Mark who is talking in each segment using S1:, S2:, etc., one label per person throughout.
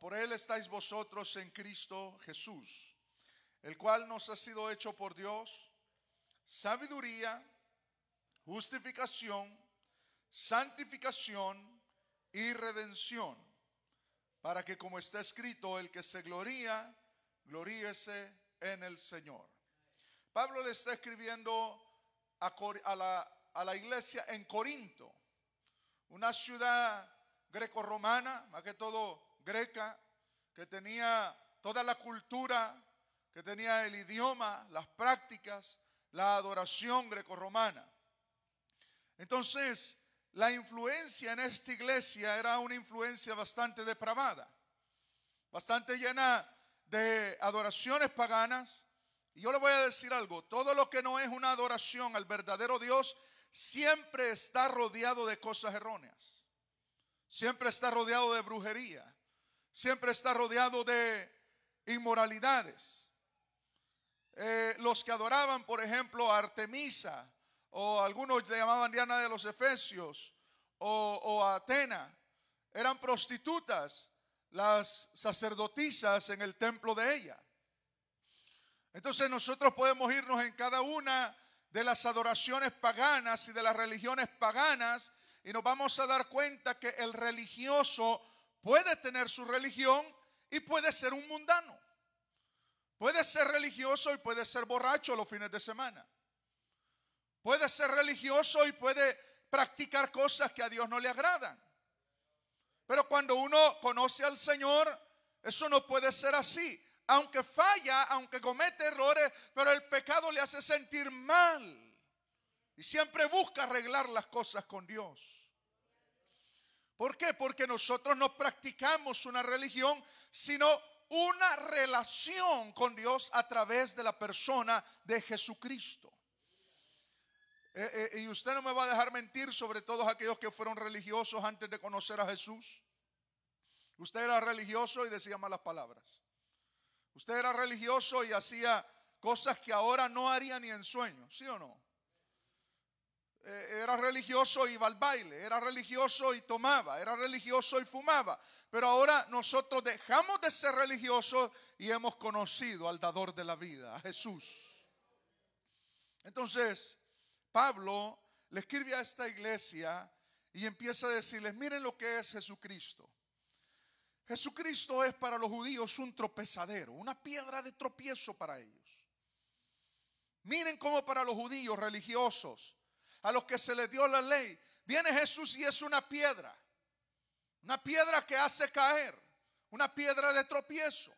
S1: Por él estáis vosotros en Cristo Jesús, el cual nos ha sido hecho por Dios sabiduría, justificación, santificación y redención, para que como está escrito, el que se gloría, gloríese en el Señor. Pablo le está escribiendo a, la, la iglesia en Corinto, una ciudad grecorromana, más que todo greca, que tenía toda la cultura, que tenía el idioma, las prácticas, la adoración grecorromana. Entonces, la influencia en esta iglesia era una influencia bastante depravada, bastante llena de adoraciones paganas. Y yo le voy a decir algo, todo lo que no es una adoración al verdadero Dios siempre está rodeado de cosas erróneas, siempre está rodeado de brujería, siempre está rodeado de inmoralidades. Eh, los que adoraban, por ejemplo, a Artemisa, o algunos le llamaban Diana de los Efesios, o, a Atena, eran prostitutas, las sacerdotisas en el templo de ella. Entonces nosotros podemos irnos en cada una de las adoraciones paganas y de las religiones paganas y nos vamos a dar cuenta que el religioso puede tener su religión y puede ser un mundano. Puede ser religioso y puede ser borracho los fines de semana. Puede ser religioso y puede practicar cosas que a Dios no le agradan. Pero cuando uno conoce al Señor, eso no puede ser así. Aunque falla, aunque comete errores, pero el pecado le hace sentir mal. Y siempre busca arreglar las cosas con Dios. ¿Por qué? Porque nosotros no practicamos una religión, sino una relación con Dios a través de la persona de Jesucristo. Eh, eh, y usted no me va a dejar mentir sobre todos aquellos que fueron religiosos antes de conocer a Jesús. Usted era religioso y decía malas palabras. Usted era religioso y hacía cosas que ahora no haría ni en sueño, ¿sí o no? Eh, era religioso y iba al baile, era religioso y tomaba, era religioso y fumaba. Pero ahora nosotros dejamos de ser religiosos y hemos conocido al dador de la vida, a Jesús. Entonces, Pablo le escribe a esta iglesia y empieza a decirles, miren lo que es Jesucristo. Jesucristo es para los judíos un tropezadero, una piedra de tropiezo para ellos. Miren cómo para los judíos religiosos, a los que se les dio la ley. Viene Jesús y es una piedra, una piedra que hace caer, una piedra de tropiezo,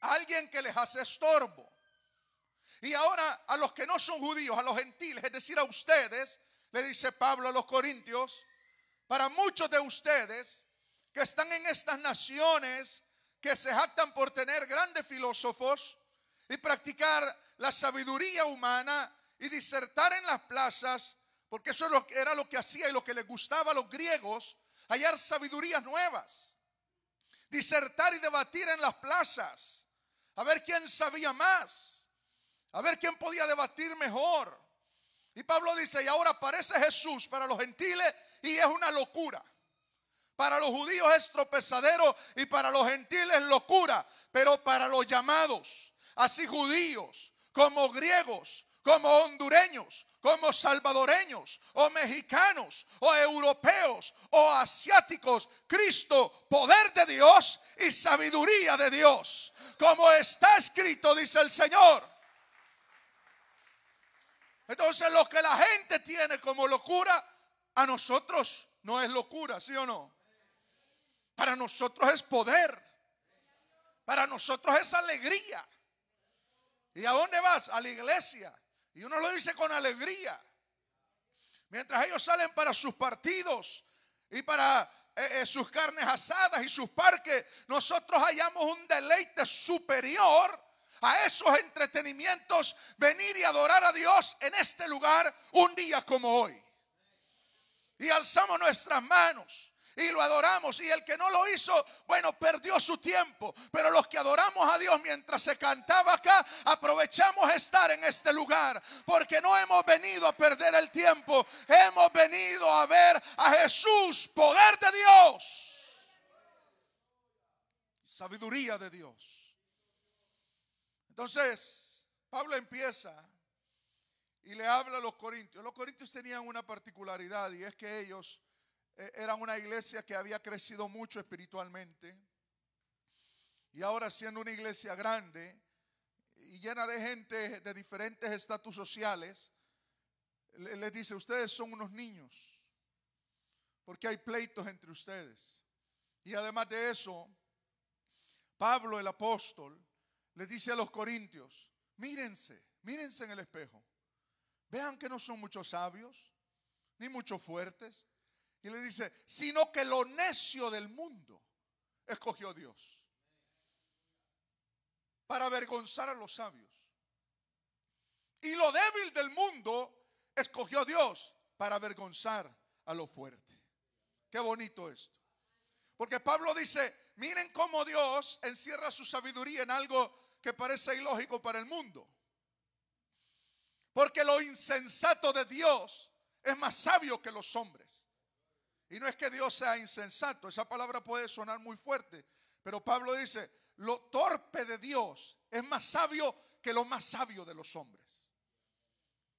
S1: alguien que les hace estorbo. Y ahora a los que no son judíos, a los gentiles, es decir, a ustedes, le dice Pablo a los corintios, para muchos de ustedes que están en estas naciones que se jactan por tener grandes filósofos y practicar la sabiduría humana, y disertar en las plazas, porque eso era lo que hacía y lo que les gustaba a los griegos, hallar sabidurías nuevas, disertar y debatir en las plazas, a ver quién sabía más, a ver quién podía debatir mejor. Y Pablo dice, y ahora aparece Jesús para los gentiles y es una locura. Para los judíos es tropezadero y para los gentiles locura, pero para los llamados, así judíos como griegos, como hondureños, como salvadoreños, o mexicanos, o europeos, o asiáticos, Cristo, poder de Dios y sabiduría de Dios. Como está escrito, dice el Señor. Entonces lo que la gente tiene como locura, a nosotros no es locura, ¿sí o no? Para nosotros es poder. Para nosotros es alegría. ¿Y a dónde vas? A la iglesia. Y uno lo dice con alegría. Mientras ellos salen para sus partidos y para eh, eh, sus carnes asadas y sus parques, nosotros hallamos un deleite superior a esos entretenimientos, venir y adorar a Dios en este lugar un día como hoy. Y alzamos nuestras manos y lo adoramos. Y el que no lo hizo, bueno, perdió su tiempo. Pero los que adoramos a Dios mientras se cantaba acá, aprovechamos estar en este lugar. Porque no hemos venido a perder el tiempo. Hemos venido a ver a Jesús, poder de Dios. Sabiduría de Dios. Entonces, Pablo empieza y le habla a los corintios. Los corintios tenían una particularidad y es que ellos e, era una iglesia que había crecido mucho espiritualmente y ahora siendo una iglesia grande y llena de gente de diferentes estatus sociales, les dice, ustedes son unos niños, porque hay pleitos entre ustedes. Y además de eso, Pablo el apóstol le dice a los corintios, mírense, mírense en el espejo, vean que no son muchos sabios, ni muchos fuertes, y le dice, sino que lo necio del mundo escogió Dios para avergonzar a los sabios. Y lo débil del mundo escogió Dios para avergonzar a lo fuerte. Qué bonito esto. Porque Pablo dice, miren cómo Dios encierra su sabiduría en algo que parece ilógico para el mundo. Porque lo insensato de Dios es más sabio que los hombres. Y no es que Dios sea insensato, esa palabra puede sonar muy fuerte, pero Pablo dice, lo torpe de Dios es más sabio que lo más sabio de los hombres.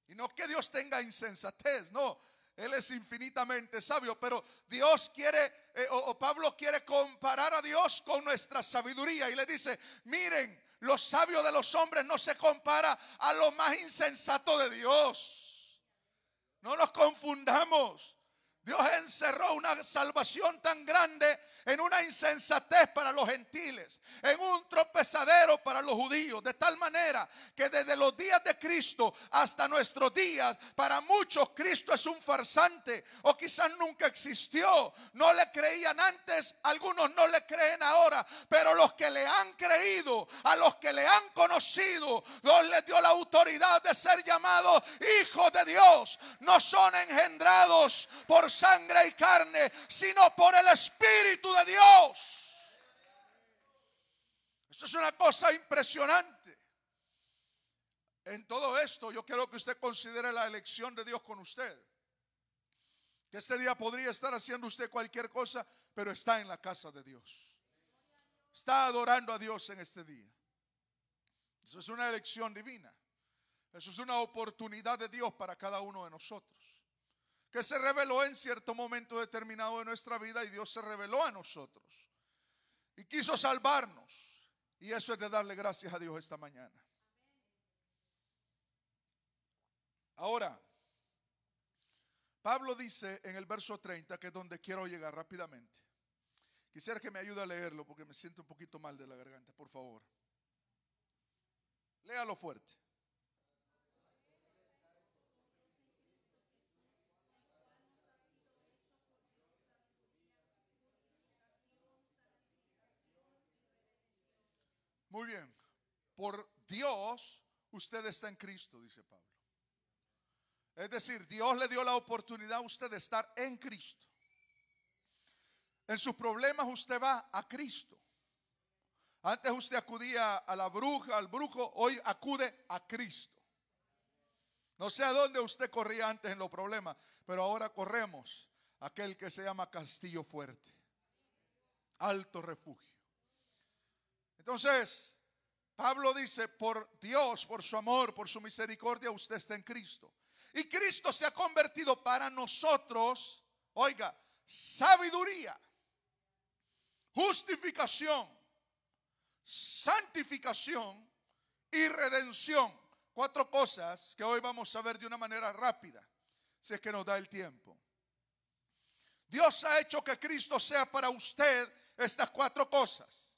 S1: Y no que Dios tenga insensatez, no, Él es infinitamente sabio, pero Dios quiere, eh, o, Pablo quiere comparar a Dios con nuestra sabiduría y le dice, miren, lo sabio de los hombres no se compara a lo más insensato de Dios. No nos confundamos. Dios encerró una salvación tan grande en una insensatez para los gentiles, en un tropezadero para los judíos, de tal manera que desde los días de Cristo hasta nuestros días, para muchos Cristo es un farsante o quizás nunca existió. No le creían antes, algunos no le creen ahora, pero los que le han creído, a los que le han conocido, Dios les dio la autoridad de ser llamados hijos de Dios. No son engendrados por sangre y carne, sino por el Espíritu de Dios. Eso es una cosa impresionante. En todo esto, yo quiero que usted considere la elección de Dios con usted. Que este día podría estar haciendo usted cualquier cosa, pero está en la casa de Dios. Está adorando a Dios en este día. Eso es una elección divina. Eso es una oportunidad de Dios para cada uno de nosotros que se reveló en cierto momento determinado de nuestra vida y Dios se reveló a nosotros y quiso salvarnos. Y eso es de darle gracias a Dios esta mañana. Ahora, Pablo dice en el verso 30, que es donde quiero llegar rápidamente. Quisiera que me ayude a leerlo porque me siento un poquito mal de la garganta, por favor. Léalo fuerte. Muy bien. Por Dios, usted está en Cristo, dice Pablo. Es decir, Dios le dio la oportunidad a usted de estar en Cristo. En sus problemas usted va a Cristo. Antes usted acudía a la bruja, al brujo, hoy acude a Cristo. No sé a dónde usted corría antes en los problemas, pero ahora corremos aquel que se llama castillo fuerte, alto refugio. Entonces, Pablo dice, por Dios, por su amor, por su misericordia, usted está en Cristo. Y Cristo se ha convertido para nosotros, oiga, sabiduría, justificación, santificación y redención. Cuatro cosas que hoy vamos a ver de una manera rápida, si es que nos da el tiempo. Dios ha hecho que Cristo sea para usted estas cuatro cosas.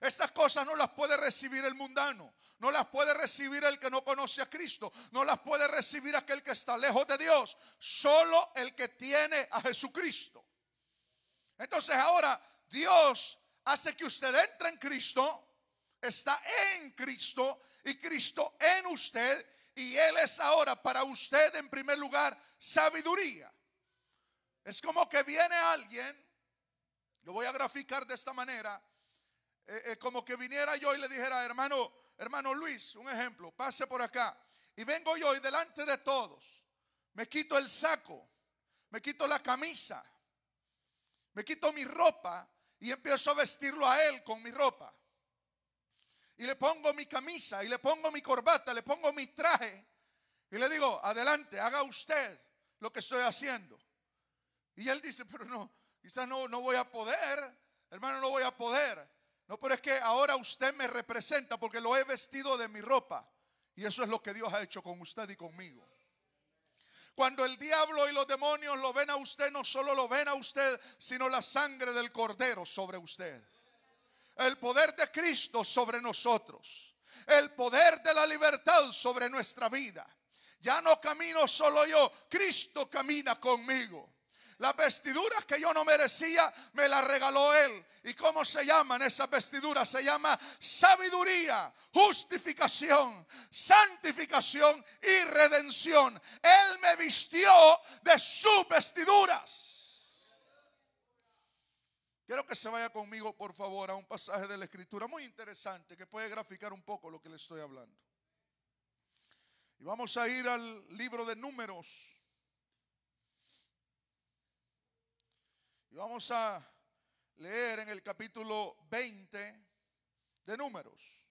S1: Estas cosas no las puede recibir el mundano, no las puede recibir el que no conoce a Cristo, no las puede recibir aquel que está lejos de Dios, solo el que tiene a Jesucristo. Entonces ahora Dios hace que usted entre en Cristo, está en Cristo y Cristo en usted y Él es ahora para usted en primer lugar sabiduría. Es como que viene alguien, lo voy a graficar de esta manera, eh, eh, como que viniera yo y le dijera, hermano, hermano Luis, un ejemplo, pase por acá. Y vengo yo y delante de todos, me quito el saco, me quito la camisa, me quito mi ropa y empiezo a vestirlo a él con mi ropa. Y le pongo mi camisa, y le pongo mi corbata, le pongo mi traje. Y le digo, adelante, haga usted lo que estoy haciendo. Y él dice, pero no, quizás no, no voy a poder, hermano, no voy a poder. No, pero es que ahora usted me representa porque lo he vestido de mi ropa. Y eso es lo que Dios ha hecho con usted y conmigo. Cuando el diablo y los demonios lo ven a usted, no solo lo ven a usted, sino la sangre del cordero sobre usted. El poder de Cristo sobre nosotros. El poder de la libertad sobre nuestra vida. Ya no camino solo yo, Cristo camina conmigo. Las vestiduras que yo no merecía, me las regaló Él. ¿Y cómo se llaman esas vestiduras? Se llama sabiduría, justificación, santificación y redención. Él me vistió de sus vestiduras. Quiero que se vaya conmigo, por favor, a un pasaje de la Escritura muy interesante que puede graficar un poco lo que le estoy hablando. Y vamos a ir al libro de números. vamos a leer en el capítulo 20 de números.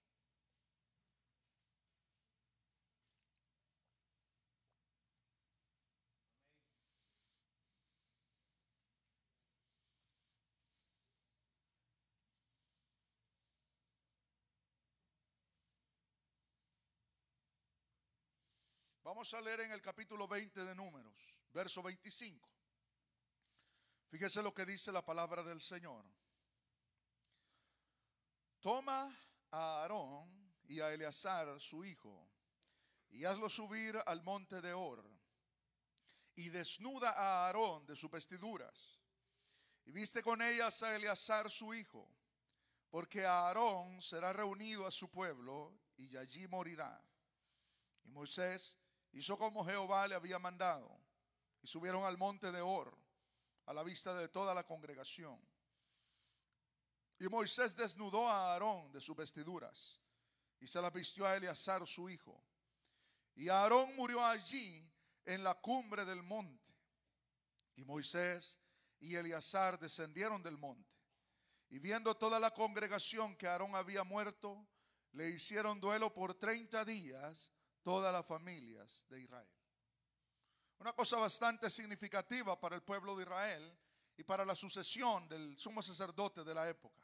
S1: Vamos a leer en el capítulo 20 de Números, verso 25. Fíjese lo que dice la palabra del Señor. Toma a Aarón y a Eleazar su hijo y hazlo subir al monte de Or y desnuda a Aarón de sus vestiduras y viste con ellas a Eleazar su hijo porque Aarón será reunido a su pueblo y allí morirá. Y Moisés hizo como Jehová le había mandado y subieron al monte de Or a la vista de toda la congregación. Y Moisés desnudó a Aarón de sus vestiduras y se las vistió a Eleazar su hijo. Y Aarón murió allí en la cumbre del monte. Y Moisés y Eleazar descendieron del monte. Y viendo toda la congregación que Aarón había muerto, le hicieron duelo por 30 días todas las familias de Israel. Una cosa bastante significativa para el pueblo de Israel y para la sucesión del sumo sacerdote de la época.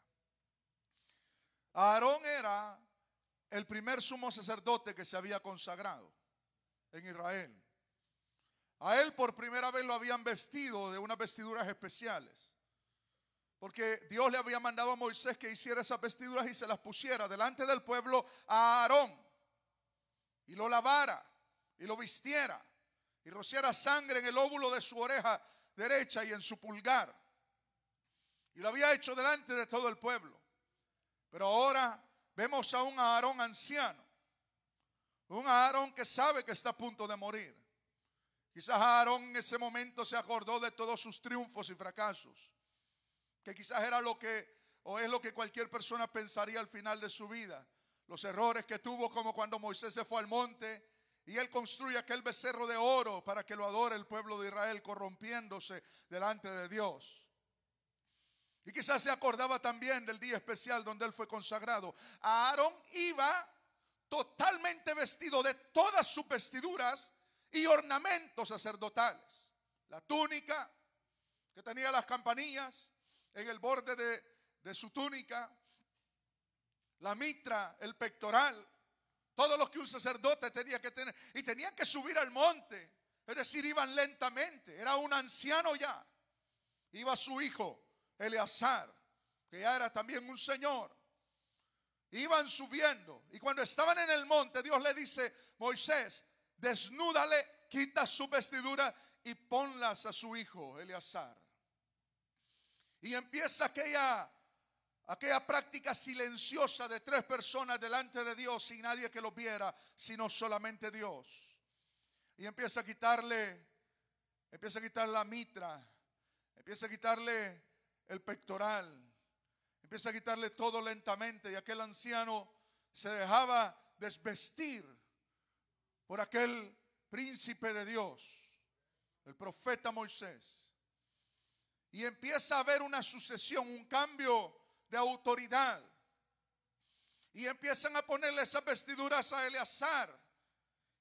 S1: Aarón era el primer sumo sacerdote que se había consagrado en Israel. A él por primera vez lo habían vestido de unas vestiduras especiales. Porque Dios le había mandado a Moisés que hiciera esas vestiduras y se las pusiera delante del pueblo a Aarón. Y lo lavara y lo vistiera y rociara sangre en el óvulo de su oreja derecha y en su pulgar. Y lo había hecho delante de todo el pueblo. Pero ahora vemos a un Aarón anciano, un Aarón que sabe que está a punto de morir. Quizás Aarón en ese momento se acordó de todos sus triunfos y fracasos, que quizás era lo que, o es lo que cualquier persona pensaría al final de su vida, los errores que tuvo como cuando Moisés se fue al monte y él construye aquel becerro de oro para que lo adore el pueblo de Israel, corrompiéndose delante de Dios. Y quizás se acordaba también del día especial donde él fue consagrado. Aarón iba totalmente vestido de todas sus vestiduras y ornamentos sacerdotales. La túnica, que tenía las campanillas en el borde de, de su túnica, la mitra, el pectoral, todo lo que un sacerdote tenía que tener. Y tenían que subir al monte. Es decir, iban lentamente. Era un anciano ya. Iba su hijo, Eleazar, que ya era también un señor. Iban subiendo. Y cuando estaban en el monte, Dios le dice, Moisés, desnúdale, quita su vestidura y ponlas a su hijo, Eleazar. Y empieza aquella Aquella práctica silenciosa de tres personas delante de Dios sin nadie que lo viera, sino solamente Dios. Y empieza a quitarle, empieza a quitar la mitra, empieza a quitarle el pectoral, empieza a quitarle todo lentamente. Y aquel anciano se dejaba desvestir por aquel príncipe de Dios, el profeta Moisés. Y empieza a haber una sucesión, un cambio de autoridad. Y empiezan a ponerle esas vestiduras a Eleazar.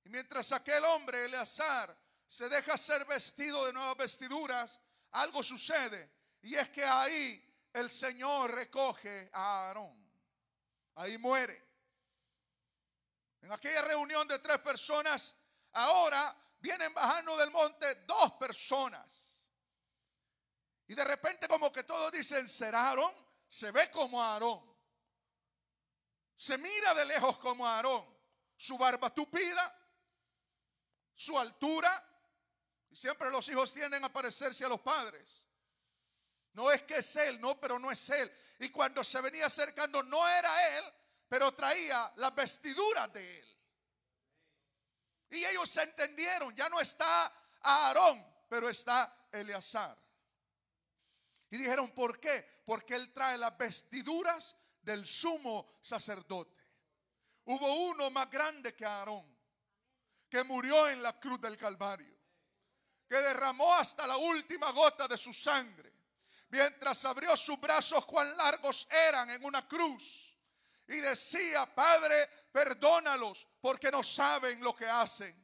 S1: Y mientras aquel hombre, Eleazar, se deja ser vestido de nuevas vestiduras, algo sucede. Y es que ahí el Señor recoge a Aarón. Ahí muere. En aquella reunión de tres personas, ahora vienen bajando del monte dos personas. Y de repente como que todos dicen, ¿será Aarón? se ve como Aarón, se mira de lejos como Aarón, su barba tupida, su altura, y siempre los hijos tienden a parecerse a los padres. No es que es él, no, pero no es él. Y cuando se venía acercando, no era él, pero traía la vestidura de él. Y ellos se entendieron, ya no está Aarón, pero está Eleazar. Y dijeron, ¿por qué? Porque él trae las vestiduras del sumo sacerdote. Hubo uno más grande que Aarón, que murió en la cruz del Calvario, que derramó hasta la última gota de su sangre, mientras abrió sus brazos cuán largos eran en una cruz. Y decía, Padre, perdónalos porque no saben lo que hacen.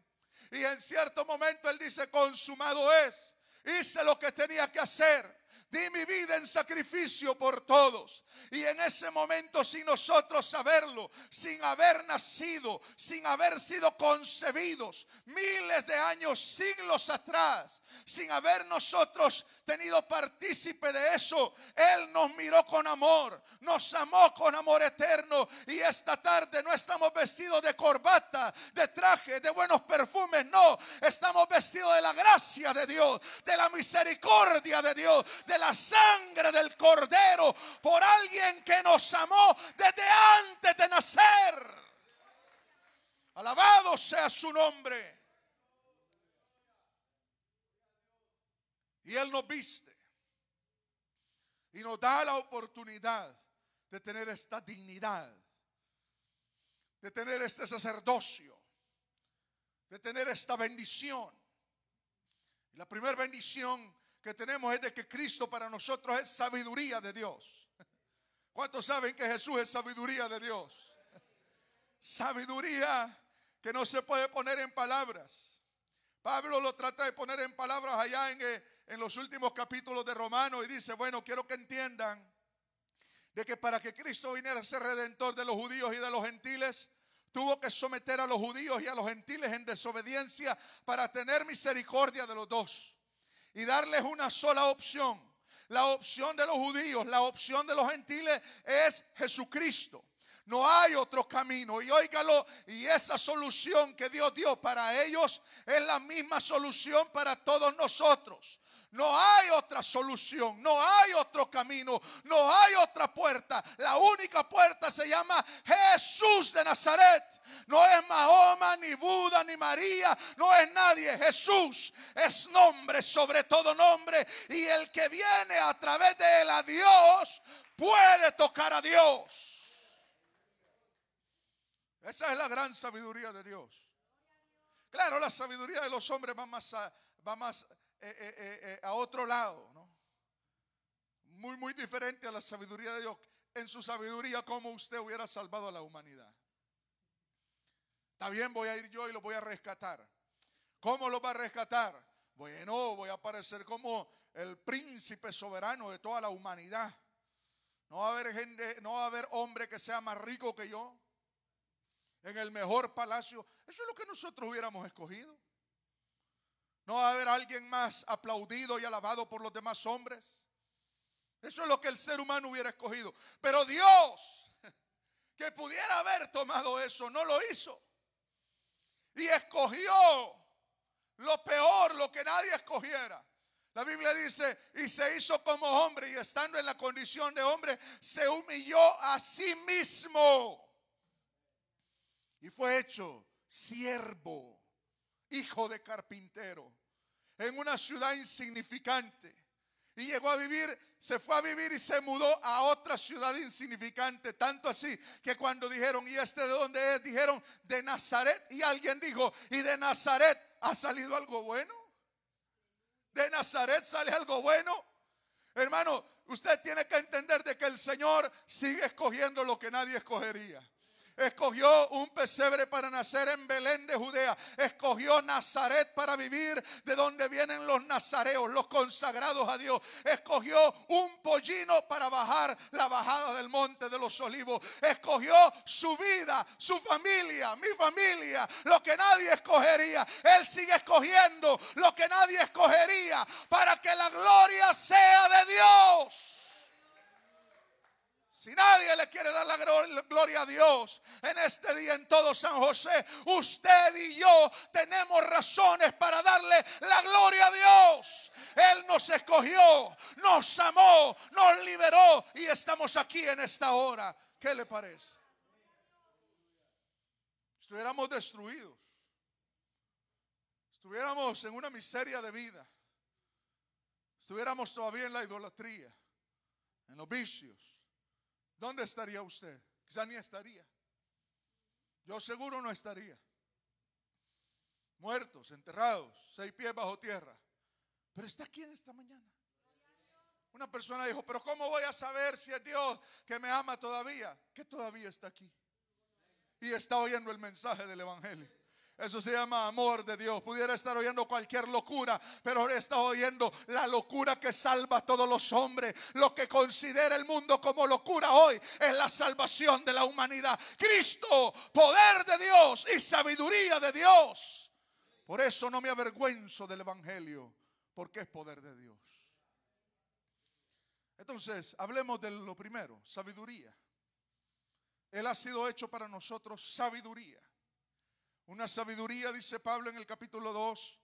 S1: Y en cierto momento él dice, consumado es, hice lo que tenía que hacer di mi vida en sacrificio por todos. Y en ese momento, sin nosotros saberlo, sin haber nacido, sin haber sido concebidos, miles de años, siglos atrás, sin haber nosotros tenido partícipe de eso, Él nos miró con amor, nos amó con amor eterno. Y esta tarde no estamos vestidos de corbata, de traje, de buenos perfumes, no, estamos vestidos de la gracia de Dios, de la misericordia de Dios, la sangre del cordero, por alguien que nos amó desde antes de nacer. Alabado sea su nombre. Y Él nos viste y nos da la oportunidad de tener esta dignidad, de tener este sacerdocio, de tener esta bendición. La primera bendición que tenemos es de que Cristo para nosotros es sabiduría de Dios. ¿Cuántos saben que Jesús es sabiduría de Dios? Sabiduría que no se puede poner en palabras. Pablo lo trata de poner en palabras allá en, eh, en los últimos capítulos de Romanos y dice, bueno, quiero que entiendan de que para que Cristo viniera a ser redentor de los judíos y de los gentiles, tuvo que someter a los judíos y a los gentiles en desobediencia para tener misericordia de los dos y darles una sola opción. La opción de los judíos, la opción de los gentiles es Jesucristo. No hay otro camino. Y óigalo, y esa solución que Dios dio para ellos es la misma solución para todos nosotros. No hay otra solución, no hay otro camino, no hay otra puerta. La única puerta se llama Jesús de Nazaret. No es Mahoma, ni Buda, ni María, no es nadie. Jesús es nombre sobre todo nombre. Y el que viene a través de él a Dios puede tocar a Dios. Esa es la gran sabiduría de Dios. Claro, la sabiduría de los hombres va más, va más eh, eh, eh, a otro lado, Muy, muy diferente a la sabiduría de Dios. En su sabiduría, como usted hubiera salvado a la humanidad? Está bien, voy a ir yo y lo voy a rescatar. ¿Cómo lo va a rescatar? Bueno, voy a aparecer como el príncipe soberano de toda la humanidad. No va a haber gente, no va a haber hombre que sea más rico que yo en el mejor palacio. Eso es lo que nosotros hubiéramos escogido. ¿No va a haber alguien más aplaudido y alabado por los demás hombres? Eso es lo que el ser humano hubiera escogido. Pero Dios, que pudiera haber tomado eso, no lo hizo. Y escogió lo peor, lo que nadie escogiera. La Biblia dice, y se hizo como hombre y estando en la condición de hombre, se humilló a sí mismo. Y fue hecho siervo hijo de carpintero, en una ciudad insignificante. Y llegó a vivir, se fue a vivir y se mudó a otra ciudad insignificante. Tanto así que cuando dijeron, ¿y este de dónde es? Dijeron, de Nazaret. Y alguien dijo, ¿y de Nazaret ha salido algo bueno? ¿De Nazaret sale algo bueno? Hermano, usted tiene que entender de que el Señor sigue escogiendo lo que nadie escogería. Escogió un pesebre para nacer en Belén de Judea. Escogió Nazaret para vivir de donde vienen los nazareos, los consagrados a Dios. Escogió un pollino para bajar la bajada del monte de los olivos. Escogió su vida, su familia, mi familia, lo que nadie escogería. Él sigue escogiendo lo que nadie escogería para que la gloria sea de Dios. Si nadie le quiere dar la gloria a Dios en este día en todo San José, usted y yo tenemos razones para darle la gloria a Dios. Él nos escogió, nos amó, nos liberó y estamos aquí en esta hora. ¿Qué le parece? Estuviéramos destruidos. Estuviéramos en una miseria de vida. Estuviéramos todavía en la idolatría, en los vicios ¿dónde estaría usted? Quizá ni estaría. Yo seguro no estaría. Muertos, enterrados, seis pies bajo tierra. Pero está aquí en esta mañana. Una persona dijo, pero ¿cómo voy a saber si es Dios que me ama todavía? Que todavía está aquí. Y está oyendo el mensaje del Evangelio. Eso se llama amor de Dios. Pudiera estar oyendo cualquier locura, pero ahora está oyendo la locura que salva a todos los hombres. Lo que considera el mundo como locura hoy es la salvación de la humanidad. Cristo, poder de Dios y sabiduría de Dios. Por eso no me avergüenzo del Evangelio, porque es poder de Dios. Entonces, hablemos de lo primero, sabiduría. Él ha sido hecho para nosotros sabiduría. Una sabiduría, dice Pablo en el capítulo 2,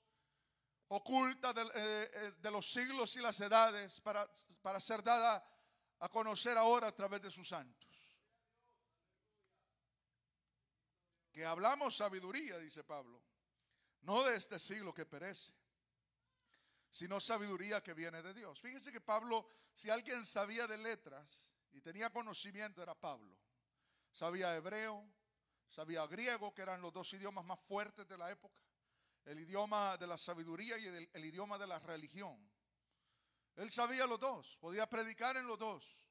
S1: oculta eh, eh, de, los siglos y las edades para, para ser dada a conocer ahora a través de sus santos. Que hablamos sabiduría, dice Pablo, no de este siglo que perece, sino sabiduría que viene de Dios. Fíjense que Pablo, si alguien sabía de letras y tenía conocimiento, era Pablo. Sabía hebreo, sabía griego, que eran los dos idiomas más fuertes de la época, el idioma de la sabiduría y el, idioma de la religión. Él sabía los dos, podía predicar en los dos.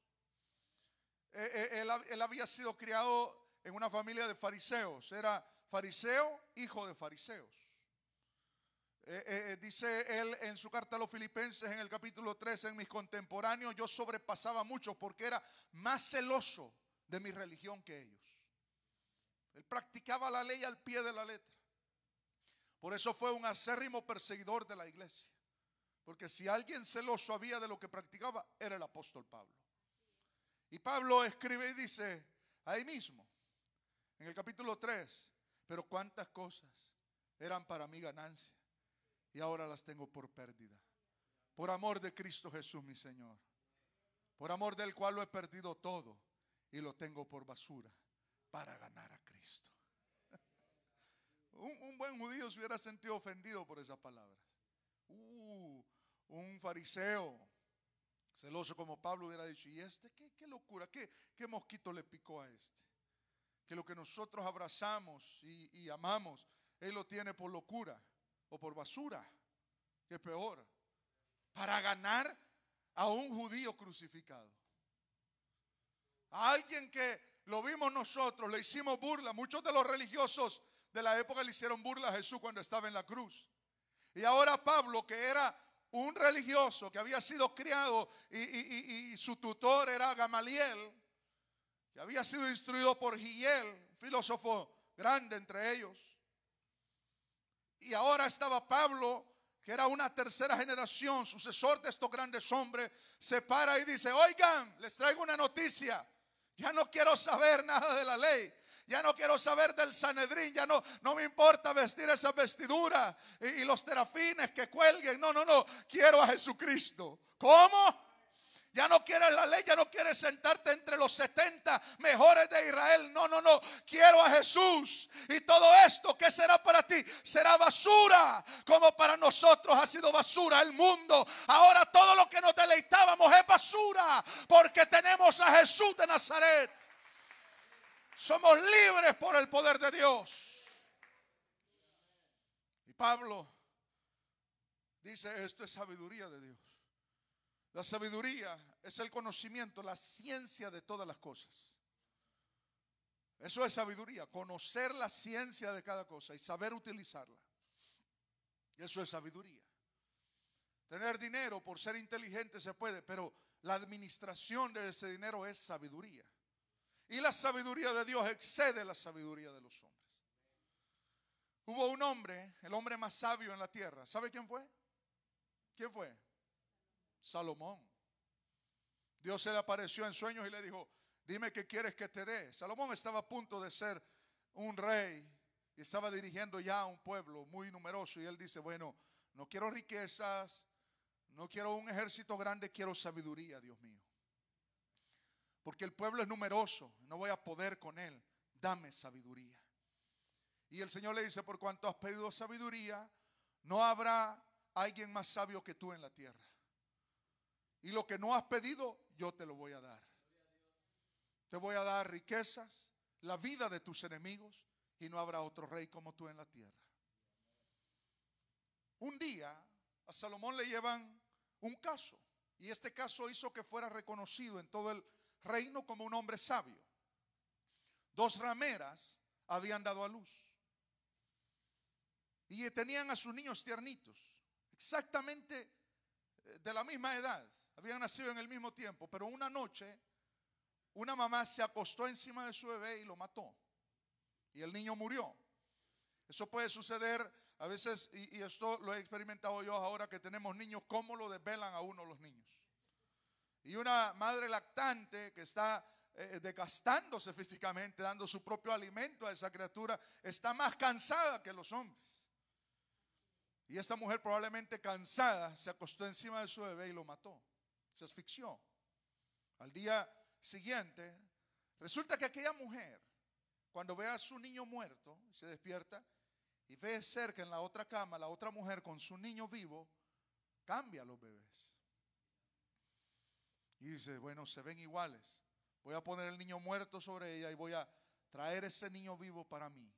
S1: Eh, eh, él, había sido criado en una familia de fariseos, era fariseo, hijo de fariseos. Eh, dice él en su carta a los filipenses en el capítulo 3, en mis contemporáneos yo sobrepasaba mucho porque era más celoso de mi religión que ellos. Él practicaba la ley al pie de la letra. Por eso fue un acérrimo perseguidor de la iglesia. Porque si alguien celoso había de lo que practicaba, era el apóstol Pablo. Y Pablo escribe y dice, ahí mismo, en el capítulo 3, pero cuántas cosas eran para mi ganancia y ahora las tengo por pérdida. Por amor de Cristo Jesús, mi Señor. Por amor del cual lo he perdido todo y lo tengo por basura para ganar a Cristo. Un, buen judío se hubiera sentido ofendido por esas palabras. Uh, un fariseo celoso como Pablo hubiera dicho, ¿y este qué, locura? ¿Qué, mosquito le picó a este? Que lo que nosotros abrazamos y, y amamos, él lo tiene por locura o por basura, que peor, para ganar a un judío crucificado. A alguien que lo vimos nosotros, le hicimos burla. Muchos de los religiosos de la época le hicieron burla a Jesús cuando estaba en la cruz. Y ahora Pablo, que era un religioso que había sido criado y, su tutor era Gamaliel, que había sido instruido por Giel, filósofo grande entre ellos. Y ahora estaba Pablo, que era una tercera generación, sucesor de estos grandes hombres, se para y dice, oigan, les traigo una noticia. Ya no quiero saber nada de la ley. Ya no quiero saber del Sanedrín, ya no, no me importa vestir esa vestidura y, y los terafines que cuelguen. No, no, no, quiero a Jesucristo. ¿Cómo? Ya no quieres la ley, ya no quieres sentarte entre los 70 mejores de Israel. No, no, no. Quiero a Jesús. Y todo esto, ¿qué será para ti? Será basura, como para nosotros ha sido basura el mundo. Ahora todo lo que nos deleitábamos es basura, porque tenemos a Jesús de Nazaret. Somos libres por el poder de Dios. Y Pablo dice, esto es sabiduría de Dios. La sabiduría es el conocimiento, la ciencia de todas las cosas. Eso es sabiduría, conocer la ciencia de cada cosa y saber utilizarla. Eso es sabiduría. Tener dinero por ser inteligente se puede, pero la administración de ese dinero es sabiduría. Y la sabiduría de Dios excede la sabiduría de los hombres. Hubo un hombre, el hombre más sabio en la tierra. ¿Sabe quién fue? ¿Quién fue? Salomón. Dios se le apareció en sueños y le dijo, dime qué quieres que te dé. Salomón estaba a punto de ser un rey y estaba dirigiendo ya a un pueblo muy numeroso y él dice, bueno, no quiero riquezas, no quiero un ejército grande, quiero sabiduría, Dios mío. Porque el pueblo es numeroso, no voy a poder con él, dame sabiduría. Y el Señor le dice, por cuanto has pedido sabiduría, no habrá alguien más sabio que tú en la tierra. Y lo que no has pedido, yo te lo voy a dar. Te voy a dar riquezas, la vida de tus enemigos, y no habrá otro rey como tú en la tierra. Un día a Salomón le llevan un caso, y este caso hizo que fuera reconocido en todo el reino como un hombre sabio. Dos rameras habían dado a luz y tenían a sus niños tiernitos, exactamente eh, de la misma edad habían nacido en el mismo tiempo, pero una noche una mamá se acostó encima de su bebé y lo mató. Y el niño murió. Eso puede suceder a veces, y, esto lo he experimentado yo ahora que tenemos niños, cómo lo desvelan a uno los niños. Y una madre lactante que está degastándose eh, eh, desgastándose físicamente, dando su propio alimento a esa criatura, está más cansada que los hombres. Y esta mujer probablemente cansada se acostó encima de su bebé y lo mató se asfixió. Al día siguiente, resulta que aquella mujer, cuando ve a su niño muerto, se despierta y ve cerca en la otra cama la otra mujer con su niño vivo, cambia los bebés. Y dice, bueno, se ven iguales. Voy a poner el niño muerto sobre ella y voy a traer ese niño vivo para mí.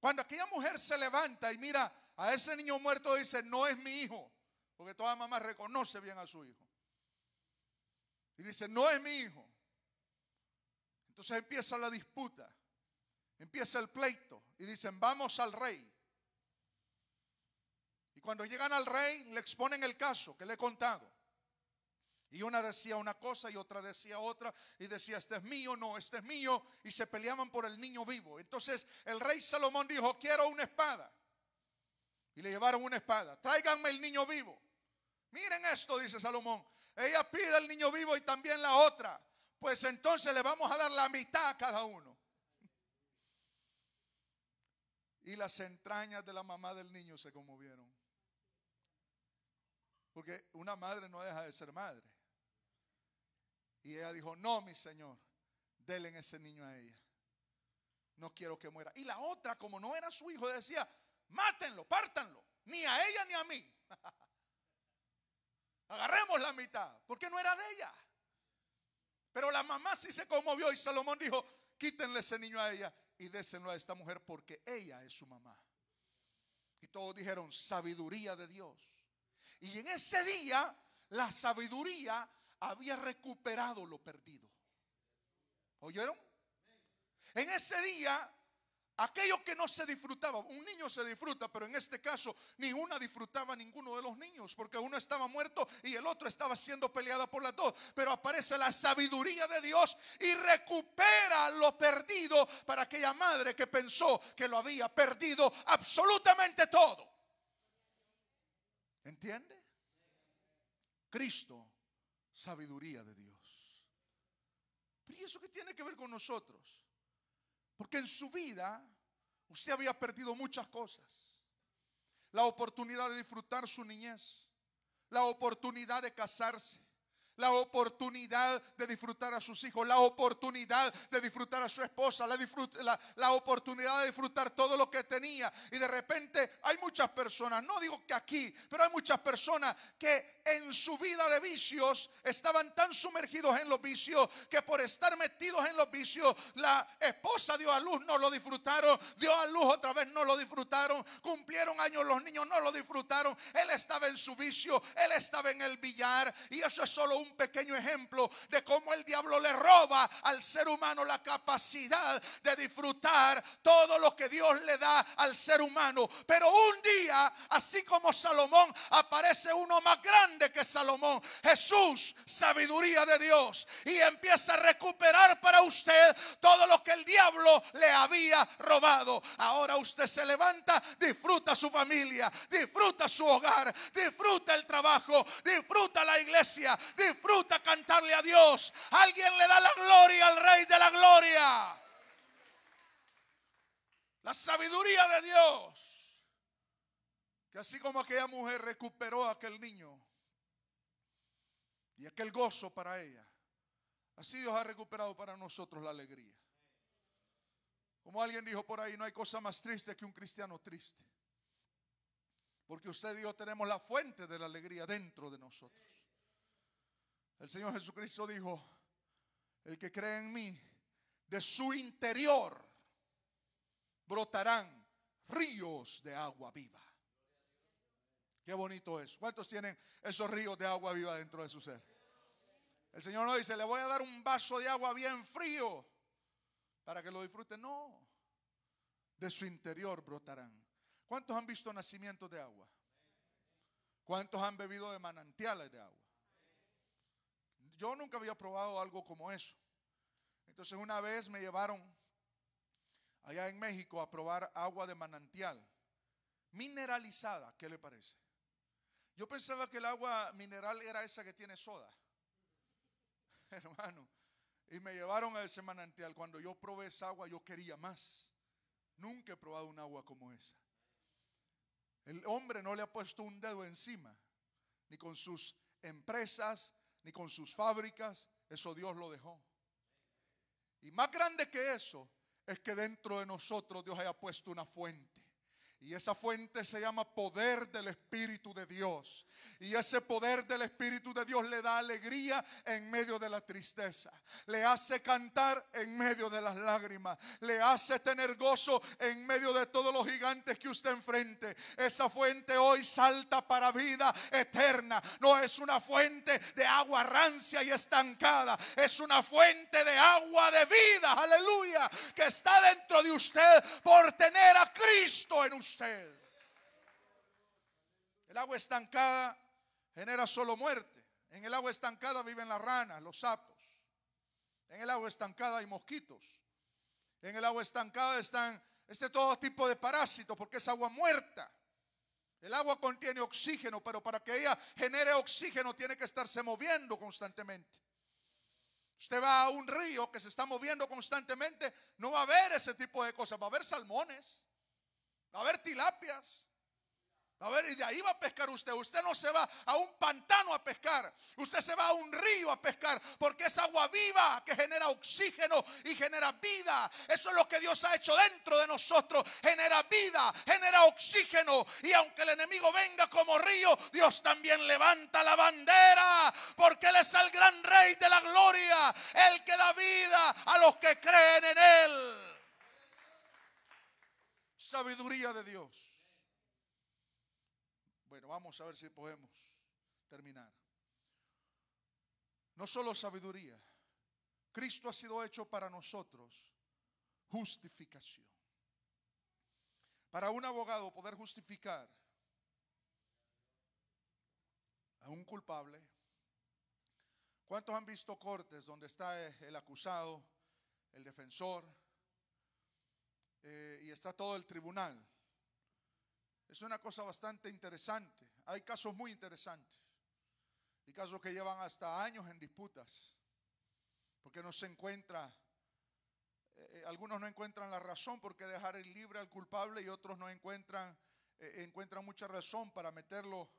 S1: Cuando aquella mujer se levanta y mira a ese niño muerto, dice, no es mi hijo, porque toda mamá reconoce bien a su hijo. Y dice, no es mi hijo. Entonces empieza la disputa, empieza el pleito. Y dicen, vamos al rey. Y cuando llegan al rey, le exponen el caso que le he contado. Y una decía una cosa y otra decía otra y decía, este es mío, no, este es mío. Y se peleaban por el niño vivo. Entonces el rey Salomón dijo, quiero una espada. Y le llevaron una espada. Tráiganme el niño vivo. Miren esto, dice Salomón. Ella pide el niño vivo y también la otra. Pues entonces le vamos a dar la mitad a cada uno. Y las entrañas de la mamá del niño se conmovieron. Porque una madre no deja de ser madre. Y ella dijo, no, mi señor, denle ese niño a ella. No quiero que muera. Y la otra, como no era su hijo, decía, mátenlo, pártanlo. Ni a ella ni a mí. Agarremos la mitad, porque no era de ella. Pero la mamá sí se conmovió y Salomón dijo, quítenle ese niño a ella y désenlo a esta mujer porque ella es su mamá. Y todos dijeron, sabiduría de Dios. Y en ese día la sabiduría había recuperado lo perdido. ¿Oyeron? En ese día Aquello que no se disfrutaba, un niño se disfruta, pero en este caso ni una disfrutaba ninguno de los niños, porque uno estaba muerto y el otro estaba siendo peleada por las dos. Pero aparece la sabiduría de Dios y recupera lo perdido para aquella madre que pensó que lo había perdido absolutamente todo. ¿Entiende? Cristo, sabiduría de Dios. ¿y eso qué tiene que ver con nosotros? Porque en su vida usted había perdido muchas cosas. La oportunidad de disfrutar su niñez, la oportunidad de casarse, la oportunidad de disfrutar a sus hijos, la oportunidad de disfrutar a su esposa, la, la, oportunidad de disfrutar todo lo que tenía. Y de repente hay muchas personas, no digo que aquí, pero hay muchas personas que en su vida de vicios estaban tan sumergidos en los vicios que por estar metidos en los vicios, la esposa dio a luz, no lo disfrutaron, dio a luz otra vez, no lo disfrutaron, cumplieron años los niños, no lo disfrutaron, él estaba en su vicio, él estaba en el billar y eso es solo un pequeño ejemplo de cómo el diablo le roba al ser humano la capacidad de disfrutar todo lo que Dios le da al ser humano. Pero un día, así como Salomón, aparece uno más grande que Salomón, Jesús, sabiduría de Dios, y empieza a recuperar para usted todo lo que el diablo le había robado. Ahora usted se levanta, disfruta su familia, disfruta su hogar, disfruta el trabajo, disfruta la iglesia, disfruta cantarle a Dios. Alguien le da la gloria al Rey de la Gloria. La sabiduría de Dios. Que así como aquella mujer recuperó a aquel niño y aquel gozo para ella, así Dios ha recuperado para nosotros la alegría. Como alguien dijo por ahí, no hay cosa más triste que un cristiano triste. Porque usted y yo tenemos la fuente de la alegría dentro de nosotros. El Señor Jesucristo dijo, el que cree en mí, de su interior brotarán ríos de agua viva. Qué bonito es. ¿Cuántos tienen esos ríos de agua viva dentro de su ser? El Señor no dice, le voy a dar un vaso de agua bien frío para que lo disfrute. No, de su interior brotarán. ¿Cuántos han visto nacimientos de agua? ¿Cuántos han bebido de manantiales de agua? Yo nunca había probado algo como eso. Entonces una vez me llevaron allá en México a probar agua de manantial, mineralizada, ¿qué le parece? Yo pensaba que el agua mineral era esa que tiene soda, hermano. Y me llevaron a ese manantial. Cuando yo probé esa agua, yo quería más. Nunca he probado un agua como esa. El hombre no le ha puesto un dedo encima, ni con sus empresas, ni con sus fábricas, eso Dios lo dejó. Y más grande que eso es que dentro de nosotros Dios haya puesto una fuente y esa fuente se llama poder del Espíritu de Dios. Y ese poder del Espíritu de Dios le da alegría en medio de la tristeza. Le hace cantar en medio de las lágrimas. Le hace tener gozo en medio de todos los gigantes que usted enfrente. Esa fuente hoy salta para vida eterna. No es una fuente de agua rancia y estancada. Es una fuente de agua de vida. Aleluya. Que está dentro de usted por tener a Cristo en usted. El agua estancada genera solo muerte. En el agua estancada viven las ranas, los sapos. En el agua estancada hay mosquitos. En el agua estancada están este todo tipo de parásitos porque es agua muerta. El agua contiene oxígeno, pero para que ella genere oxígeno tiene que estarse moviendo constantemente. Usted va a un río que se está moviendo constantemente, no va a haber ese tipo de cosas, va a haber salmones, va a ver tilapias. A ver, y de ahí va a pescar usted. Usted no se va a un pantano a pescar. Usted se va a un río a pescar. Porque es agua viva que genera oxígeno y genera vida. Eso es lo que Dios ha hecho dentro de nosotros. Genera vida, genera oxígeno. Y aunque el enemigo venga como río, Dios también levanta la bandera. Porque Él es el gran rey de la gloria. El que da vida a los que creen en Él sabiduría de Dios. Bueno, vamos a ver si podemos terminar. No solo sabiduría, Cristo ha sido hecho para nosotros justificación. Para un abogado poder justificar a un culpable, ¿cuántos han visto cortes donde está el acusado, el defensor, eh, y está todo el tribunal. Es una cosa bastante interesante. Hay casos muy interesantes y casos que llevan hasta años en disputas, porque no se encuentra, eh, eh, algunos no encuentran la razón por qué dejar el libre al culpable y otros no encuentran, encuentran mucha razón para meterlo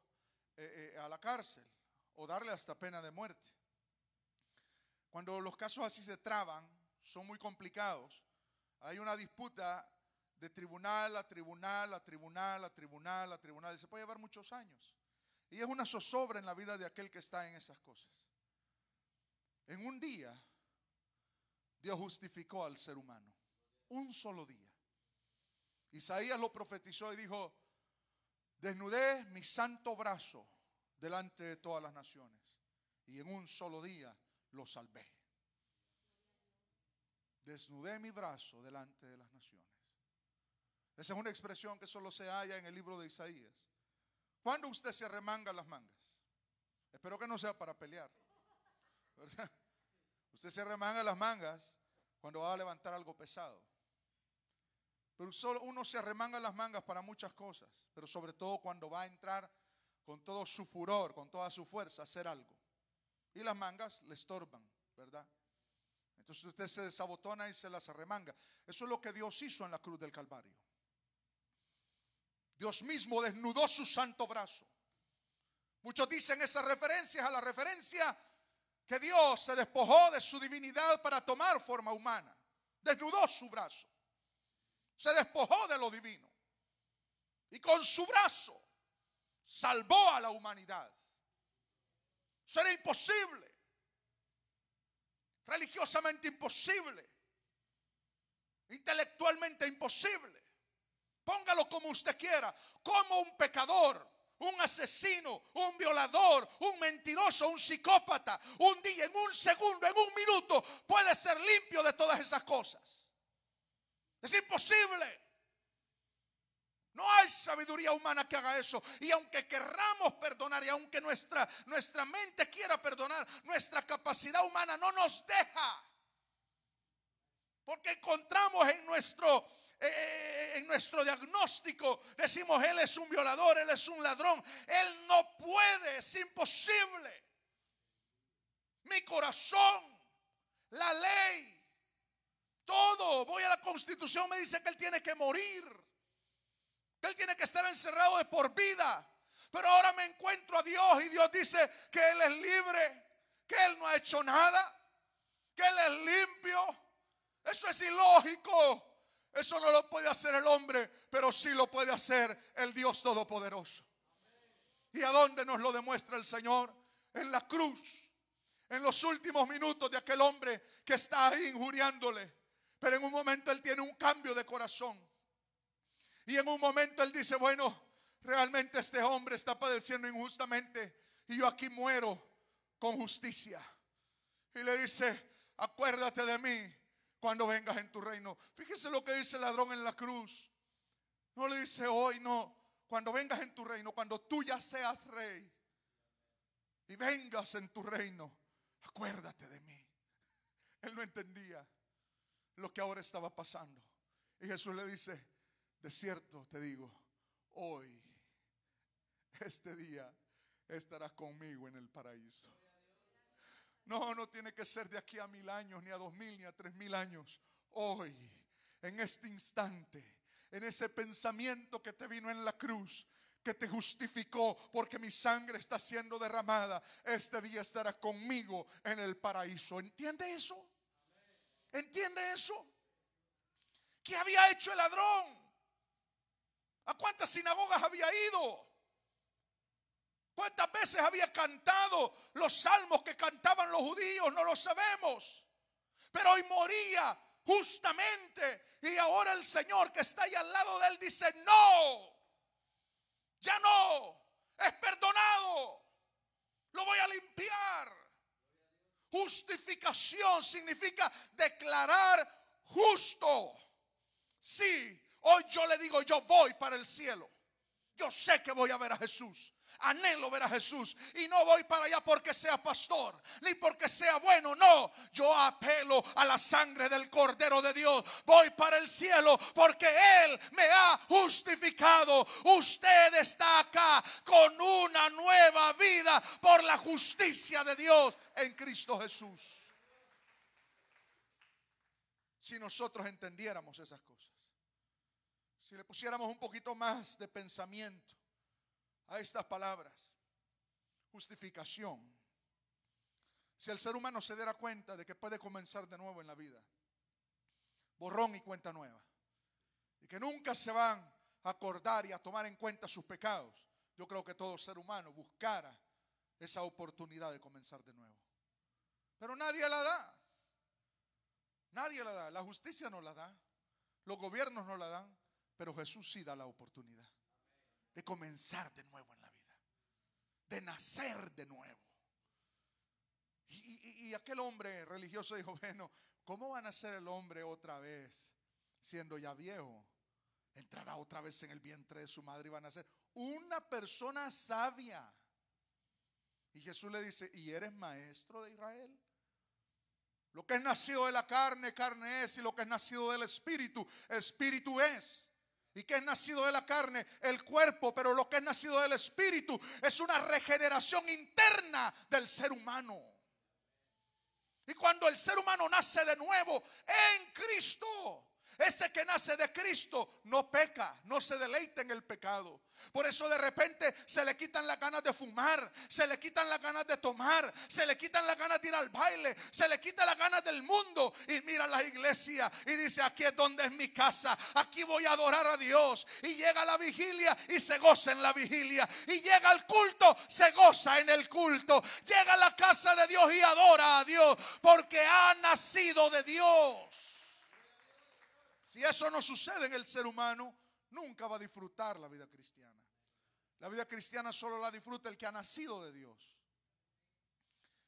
S1: a la cárcel o darle hasta pena de muerte. Cuando los casos así se traban, son muy complicados, hay una disputa de tribunal a tribunal, a tribunal, a tribunal, a tribunal. Y se puede llevar muchos años. Y es una zozobra en la vida de aquel que está en esas cosas. En un día, Dios justificó al ser humano. Un solo día. Isaías lo profetizó y dijo, desnudé mi santo brazo delante de todas las naciones. Y en un solo día lo salvé desnudé mi brazo delante de las naciones. Esa es una expresión que solo se halla en el libro de Isaías. ¿Cuándo usted se remanga las mangas? Espero que no sea para pelear. Usted se remanga las mangas cuando va a levantar algo pesado. Pero solo uno se arremanga las mangas para muchas cosas, pero sobre todo cuando va a entrar con todo su furor, con toda su fuerza, a hacer algo. Y las mangas le estorban, ¿verdad? Entonces usted se desabotona y se las arremanga. Eso es lo que Dios hizo en la cruz del Calvario. Dios mismo desnudó su santo brazo. Muchos dicen esas referencias a la referencia que Dios se despojó de su divinidad para tomar forma humana. Desnudó su brazo. Se despojó de lo divino. Y con su brazo salvó a la humanidad. Será imposible religiosamente imposible, intelectualmente imposible. Póngalo como usted quiera, como un pecador, un asesino, un violador, un mentiroso, un psicópata, un día, en un segundo, en un minuto, puede ser limpio de todas esas cosas. Es imposible. No hay sabiduría humana que haga eso. Y aunque querramos perdonar y aunque nuestra, nuestra mente quiera perdonar, nuestra capacidad humana no nos deja. Porque encontramos en nuestro, eh, eh, en nuestro diagnóstico, decimos, Él es un violador, Él es un ladrón, Él no puede, es imposible. Mi corazón, la ley, todo, voy a la constitución, me dice que Él tiene que morir él tiene que estar encerrado de por vida. Pero ahora me encuentro a Dios y Dios dice que Él es libre, que Él no ha hecho nada, que Él es limpio. Eso es ilógico. Eso no lo puede hacer el hombre, pero sí lo puede hacer el Dios Todopoderoso. ¿Y a dónde nos lo demuestra el Señor? En la cruz, en los últimos minutos de aquel hombre que está ahí injuriándole. Pero en un momento Él tiene un cambio de corazón. Y en un momento él dice, bueno, realmente este hombre está padeciendo injustamente y yo aquí muero con justicia. Y le dice, acuérdate de mí cuando vengas en tu reino. Fíjese lo que dice el ladrón en la cruz. No le dice hoy, no, cuando vengas en tu reino, cuando tú ya seas rey y vengas en tu reino, acuérdate de mí. Él no entendía lo que ahora estaba pasando. Y Jesús le dice, de cierto te digo, hoy, este día, estarás conmigo en el paraíso. No, no tiene que ser de aquí a mil años, ni a dos mil, ni a tres mil años. Hoy, en este instante, en ese pensamiento que te vino en la cruz, que te justificó porque mi sangre está siendo derramada, este día estarás conmigo en el paraíso. ¿Entiende eso? ¿Entiende eso? ¿Qué había hecho el ladrón? ¿A cuántas sinagogas había ido? ¿Cuántas veces había cantado los salmos que cantaban los judíos? No lo sabemos. Pero hoy moría justamente. Y ahora el Señor que está ahí al lado de él dice, no, ya no, es perdonado. Lo voy a limpiar. Justificación significa declarar justo. Sí, Hoy yo le digo, yo voy para el cielo. Yo sé que voy a ver a Jesús. Anhelo ver a Jesús. Y no voy para allá porque sea pastor, ni porque sea bueno, no. Yo apelo a la sangre del Cordero de Dios. Voy para el cielo porque Él me ha justificado. Usted está acá con una nueva vida por la justicia de Dios en Cristo Jesús. Si nosotros entendiéramos esas cosas si le pusiéramos un poquito más de pensamiento a estas palabras, justificación, si el ser humano se diera cuenta de que puede comenzar de nuevo en la vida, borrón y cuenta nueva, y que nunca se van a acordar y a tomar en cuenta sus pecados, yo creo que todo ser humano buscara esa oportunidad de comenzar de nuevo. Pero nadie la da. Nadie la da. La justicia no la da. Los gobiernos no la dan. Pero Jesús sí da la oportunidad de comenzar de nuevo en la vida, de nacer de nuevo. Y, aquel hombre religioso dijo, bueno, ¿cómo va a nacer el hombre otra vez siendo ya viejo? Entrará otra vez en el vientre de su madre y va a nacer una persona sabia. Y Jesús le dice, ¿y eres maestro de Israel? Lo que es nacido de la carne, carne es, y lo que es nacido del espíritu, espíritu es. ¿Y que es nacido de la carne? El cuerpo, pero lo que es nacido del espíritu es una regeneración interna del ser humano. Y cuando el ser humano nace de nuevo en Cristo, ese que nace de Cristo no peca, no se deleita en el pecado. Por eso de repente se le quitan las ganas de fumar, se le quitan las ganas de tomar, se le quitan las ganas de ir al baile, se le quita las ganas del mundo y mira la iglesia y dice, aquí es donde es mi casa, aquí voy a adorar a Dios. Y llega la vigilia y se goza en la vigilia. Y llega al culto, se goza en el culto. Llega a la casa de Dios y adora a Dios porque ha nacido de Dios. Si eso no sucede en el ser humano, nunca va a disfrutar la vida cristiana. La vida cristiana solo la disfruta el que ha nacido de Dios.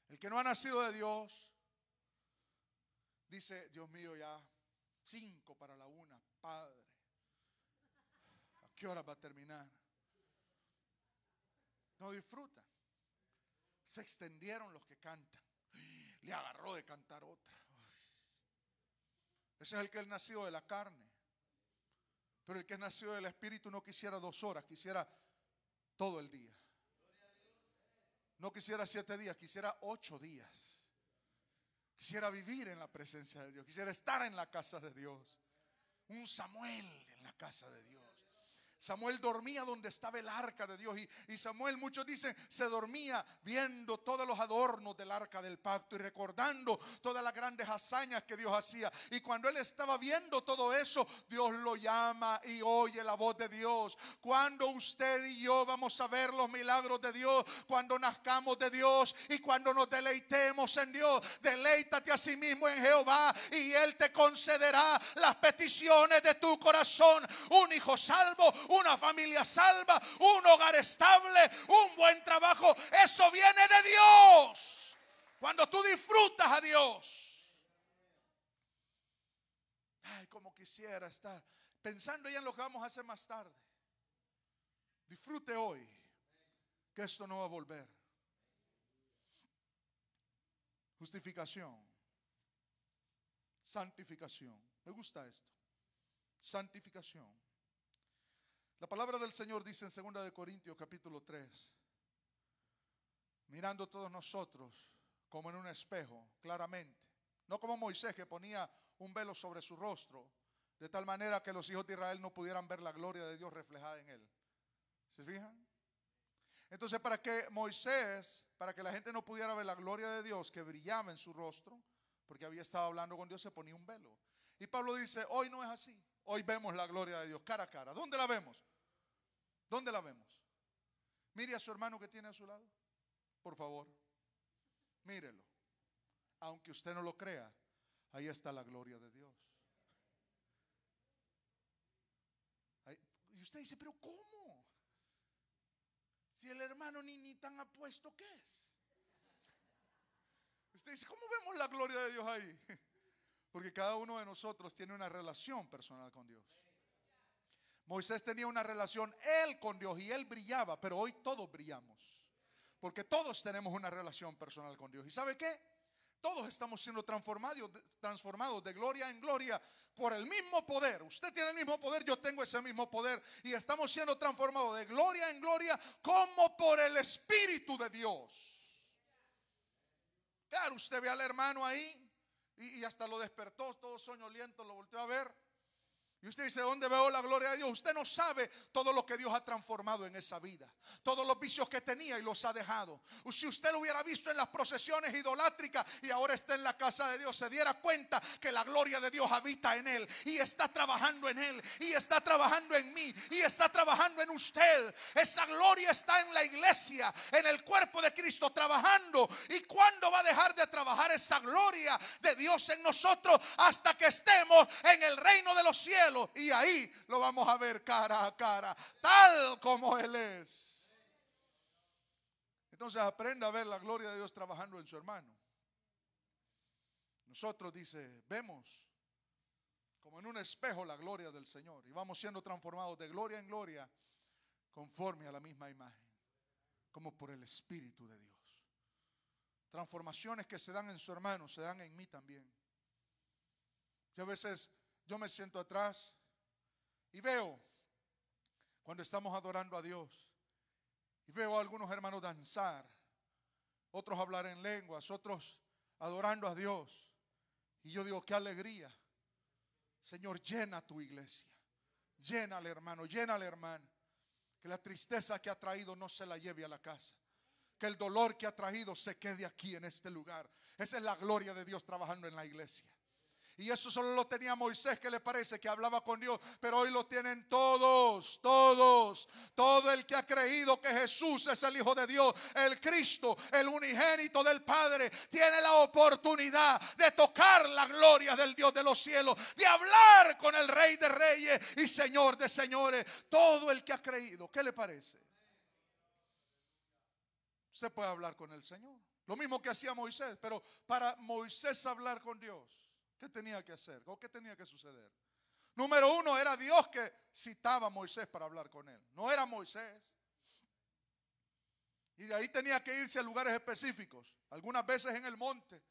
S1: El que no ha nacido de Dios dice, Dios mío, ya cinco para la una, Padre. ¿A qué hora va a terminar? No disfruta. Se extendieron los que cantan. Le agarró de cantar otra. Ese es el que es nacido de la carne. Pero el que es nacido del Espíritu no quisiera dos horas, quisiera todo el día. No quisiera siete días, quisiera ocho días. Quisiera vivir en la presencia de Dios, quisiera estar en la casa de Dios. Un Samuel en la casa de Dios. Samuel dormía donde estaba el arca de Dios. Y, Samuel, muchos dicen, se dormía viendo todos los adornos del arca del pacto y recordando todas las grandes hazañas que Dios hacía. Y cuando él estaba viendo todo eso, Dios lo llama y oye la voz de Dios. Cuando usted y yo vamos a ver los milagros de Dios, cuando nazcamos de Dios y cuando nos deleitemos en Dios, deleítate a sí mismo en Jehová y Él te concederá las peticiones de tu corazón. Un hijo salvo, una familia salva, un hogar estable, un buen trabajo. Eso viene de Dios. Cuando tú disfrutas a Dios. Ay, como quisiera estar pensando ya en lo que vamos a hacer más tarde. Disfrute hoy, que esto no va a volver. Justificación. Santificación. Me gusta esto. Santificación. La palabra del Señor dice en 2 de Corintios capítulo 3, mirando todos nosotros como en un espejo, claramente, no como Moisés que ponía un velo sobre su rostro, de tal manera que los hijos de Israel no pudieran ver la gloria de Dios reflejada en él. ¿Se fijan? Entonces, para que Moisés, para que la gente no pudiera ver la gloria de Dios que brillaba en su rostro, porque había estado hablando con Dios, se ponía un velo. Y Pablo dice, hoy no es así. Hoy vemos la gloria de Dios cara a cara. ¿Dónde la vemos? ¿Dónde la vemos? Mire a su hermano que tiene a su lado, por favor. Mírelo. Aunque usted no lo crea, ahí está la gloria de Dios. y usted dice, pero ¿cómo? Si el hermano ni, ni tan apuesto que es. Usted dice, ¿cómo vemos la gloria de Dios ahí? Porque cada uno de nosotros tiene una relación personal con Dios. Moisés tenía una relación él con Dios y él brillaba, pero hoy todos brillamos. Porque todos tenemos una relación personal con Dios. ¿Y sabe qué? Todos estamos siendo transformados, transformados de gloria en gloria por el mismo poder. Usted tiene el mismo poder, yo tengo ese mismo poder. Y estamos siendo transformados de gloria en gloria como por el Espíritu de Dios. Claro, usted ve al hermano ahí y, y hasta lo despertó, todo soñoliento, lo volteó a ver. Y usted dice, ¿dónde veo la gloria de Dios? Usted no sabe todo lo que Dios ha transformado en esa vida. Todos los vicios que tenía y los ha dejado. Si usted lo hubiera visto en las procesiones idolátricas y ahora está en la casa de Dios, se diera cuenta que la gloria de Dios habita en él y está trabajando en él y está trabajando en mí y está trabajando en usted. Esa gloria está en la iglesia, en el cuerpo de Cristo trabajando. ¿Y cuándo va a dejar de trabajar esa gloria de Dios en nosotros hasta que estemos en el reino de los cielos? y ahí lo vamos a ver cara a cara, tal como Él es. Entonces aprenda a ver la gloria de Dios trabajando en su hermano. Nosotros, dice, vemos como en un espejo la gloria del Señor y vamos siendo transformados de gloria en gloria conforme a la misma imagen, como por el Espíritu de Dios. Transformaciones que se dan en su hermano se dan en mí también. Yo a veces yo me siento atrás y veo cuando estamos adorando a Dios y veo a algunos hermanos danzar, otros hablar en lenguas, otros adorando a Dios. Y yo digo, qué alegría. Señor, llena tu iglesia. al hermano, al hermano, Que la tristeza que ha traído no se la lleve a la casa. Que el dolor que ha traído se quede aquí en este lugar. Esa es la gloria de Dios trabajando en la iglesia. Y eso solo lo tenía Moisés, que le parece que hablaba con Dios. Pero hoy lo tienen todos, todos. Todo el que ha creído que Jesús es el Hijo de Dios, el Cristo, el unigénito del Padre, tiene la oportunidad de tocar la gloria del Dios de los cielos, de hablar con el Rey de Reyes y Señor de Señores. Todo el que ha creído, ¿qué le parece? Se puede hablar con el Señor. Lo mismo que hacía Moisés, pero para Moisés hablar con Dios, ¿Qué tenía que hacer? qué tenía que suceder? Número uno, era Dios que citaba a Moisés para hablar con él. No era Moisés. Y de ahí tenía que irse a lugares específicos, algunas veces en el monte,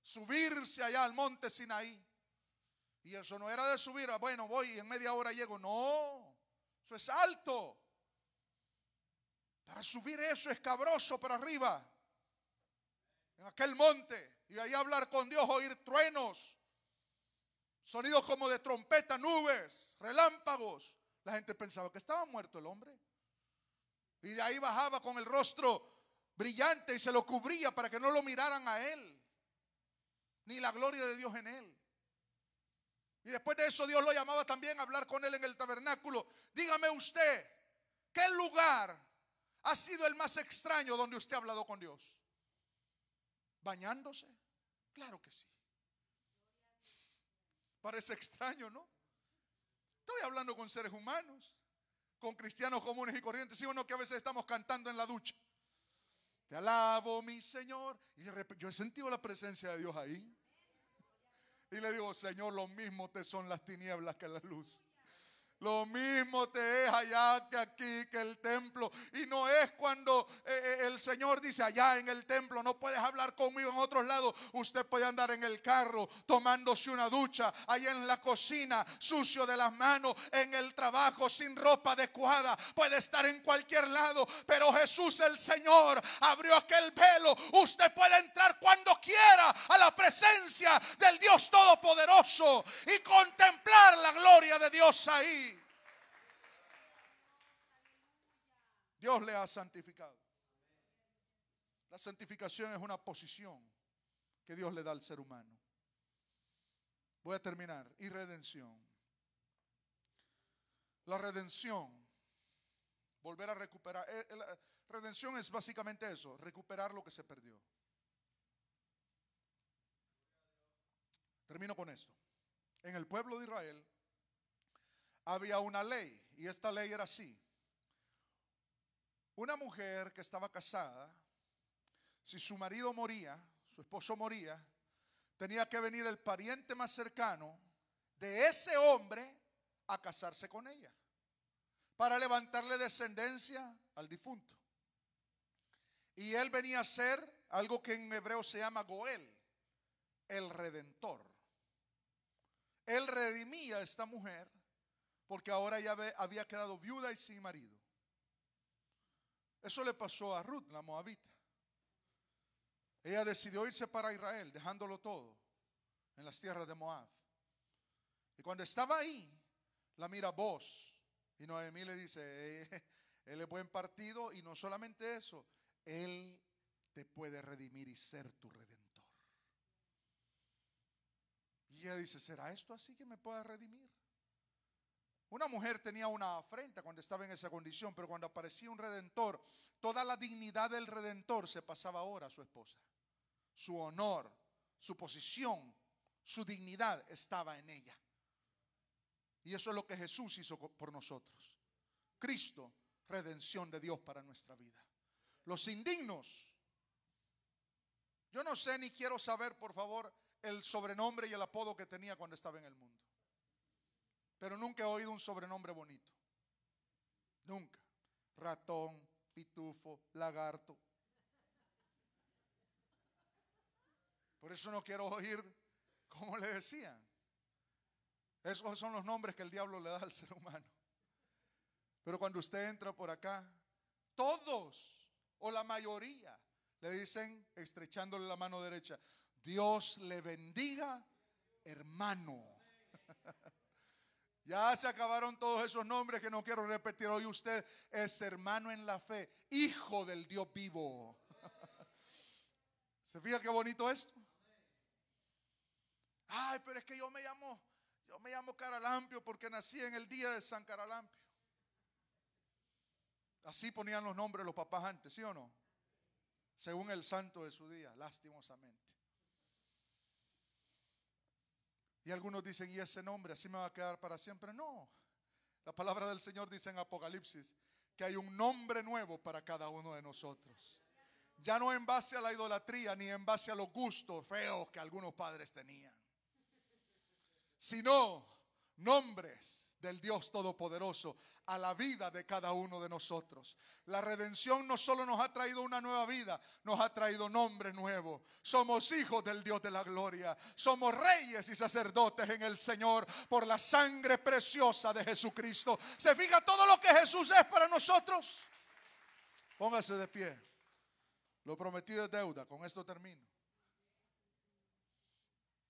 S1: subirse allá al monte Sinaí. Y eso no era de subir, a, bueno, voy y en media hora llego. No, eso es alto. Para subir eso es cabroso para arriba, en aquel monte, y ahí hablar con Dios, oír truenos, Sonidos como de trompeta, nubes, relámpagos. La gente pensaba que estaba muerto el hombre. Y de ahí bajaba con el rostro brillante y se lo cubría para que no lo miraran a él. Ni la gloria de Dios en él. Y después de eso Dios lo llamaba también a hablar con él en el tabernáculo. Dígame usted, ¿qué lugar ha sido el más extraño donde usted ha hablado con Dios? ¿Bañándose? Claro que sí. Parece extraño, ¿no? Estoy hablando con seres humanos, con cristianos comunes y corrientes, ¿sí o no? Que a veces estamos cantando en la ducha. Te alabo, mi Señor. Y yo he sentido la presencia de Dios ahí. Y le digo, Señor, lo mismo te son las tinieblas que la luz. Lo mismo te es allá que aquí, que el templo. Y no es cuando eh, eh, el Señor dice allá en el templo, no puedes hablar conmigo en otros lados. Usted puede andar en el carro tomándose una ducha, Ahí en la cocina, sucio de las manos, en el trabajo, sin ropa adecuada. Puede estar en cualquier lado. Pero Jesús el Señor abrió aquel velo. Usted puede entrar cuando quiera a la presencia del Dios Todopoderoso y contemplar la gloria de Dios ahí. Dios le ha santificado. La santificación es una posición que Dios le da al ser humano. Voy a terminar. Y redención. La redención, volver a recuperar. Eh, eh, redención es básicamente eso, recuperar lo que se perdió. Termino con esto. En el pueblo de Israel había una ley y esta ley era así. Una mujer que estaba casada, si su marido moría, su esposo moría, tenía que venir el pariente más cercano de ese hombre a casarse con ella para levantarle descendencia al difunto. Y él venía a ser algo que en hebreo se llama Goel, el redentor. Él redimía a esta mujer porque ahora ya había quedado viuda y sin marido. Eso le pasó a Ruth, la moabita. Ella decidió irse para Israel, dejándolo todo en las tierras de Moab. Y cuando estaba ahí, la mira vos. Y Noemí le dice, eh, él es buen partido y no solamente eso, él te puede redimir y ser tu redentor. Y ella dice, ¿será esto así que me pueda redimir? Una mujer tenía una afrenta cuando estaba en esa condición, pero cuando aparecía un redentor, toda la dignidad del redentor se pasaba ahora a su esposa. Su honor, su posición, su dignidad estaba en ella. Y eso es lo que Jesús hizo por nosotros. Cristo, redención de Dios para nuestra vida. Los indignos. Yo no sé ni quiero saber, por favor, el sobrenombre y el apodo que tenía cuando estaba en el mundo pero nunca he oído un sobrenombre bonito. Nunca. Ratón, pitufo, lagarto. Por eso no quiero oír como le decían. Esos son los nombres que el diablo le da al ser humano. Pero cuando usted entra por acá, todos o la mayoría le dicen, estrechándole la mano derecha, Dios le bendiga, hermano. Ya se acabaron todos esos nombres que no quiero repetir hoy. Usted es hermano en la fe, hijo del Dios vivo. ¿Se fija qué bonito esto? Ay, pero es que yo me llamo, yo me llamo Caralampio porque nací en el día de San Caralampio. Así ponían los nombres los papás antes, ¿sí o no? Según el santo de su día, lastimosamente. Y algunos dicen, ¿y ese nombre así me va a quedar para siempre? No. La palabra del Señor dice en Apocalipsis que hay un nombre nuevo para cada uno de nosotros. Ya no en base a la idolatría ni en base a los gustos feos que algunos padres tenían, sino nombres del Dios Todopoderoso a la vida de cada uno de nosotros. La redención no solo nos ha traído una nueva vida, nos ha traído nombre nuevo. Somos hijos del Dios de la gloria. Somos reyes y sacerdotes en el Señor por la sangre preciosa de Jesucristo. ¿Se fija todo lo que Jesús es para nosotros? Póngase de pie. Lo prometido es deuda. Con esto termino.